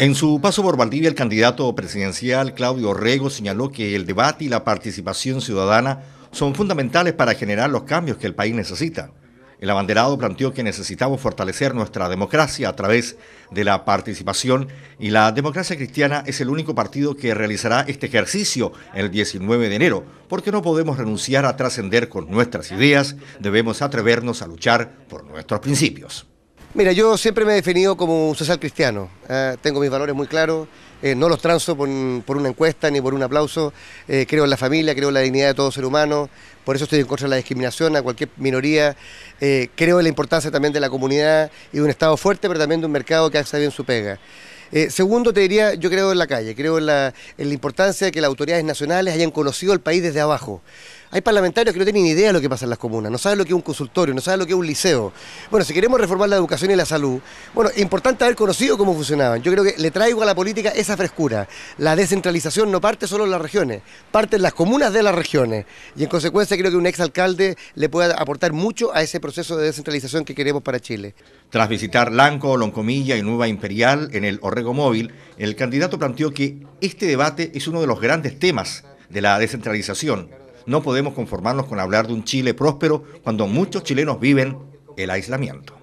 En su paso por Valdivia, el candidato presidencial Claudio Rego señaló que el debate y la participación ciudadana son fundamentales para generar los cambios que el país necesita. El abanderado planteó que necesitamos fortalecer nuestra democracia a través de la participación y la democracia cristiana es el único partido que realizará este ejercicio el 19 de enero, porque no podemos renunciar a trascender con nuestras ideas, debemos atrevernos a luchar por nuestros principios. Mira, yo siempre me he definido como un social cristiano. Eh, tengo mis valores muy claros. Eh, no los transo por, una encuesta ni por un aplauso. Eh, creo en la familia, creo en la dignidad de todo ser humano. Por eso estoy en contra de la discriminación a cualquier minoría. creo en la importancia también de la comunidad y de un Estado fuerte, pero también de un mercado que haga bien su pega. segundo, te diría, yo creo en la calle, creo en la, en la importancia de que las autoridades nacionales hayan conocido el país desde abajo. Hay parlamentarios que no tienen ni idea de lo que pasa en las comunas, no saben lo que es un consultorio, no saben lo que es un liceo. Bueno, si queremos reformar la educación y la salud, bueno, es importante haber conocido cómo funcionaban. Yo creo que le traigo a la política esa frescura. La descentralización no parte solo en las regiones, parte en las comunas de las regiones. Y en consecuencia creo que un exalcalde le puede aportar mucho a ese proceso de descentralización que queremos para Chile. Tras visitar Lanco, Loncomilla y Nueva Imperial en el Orrego Móvil, el candidato planteó que este debate es uno de los grandes temas de la descentralización no podemos conformarnos con hablar de un Chile próspero cuando muchos chilenos viven el aislamiento.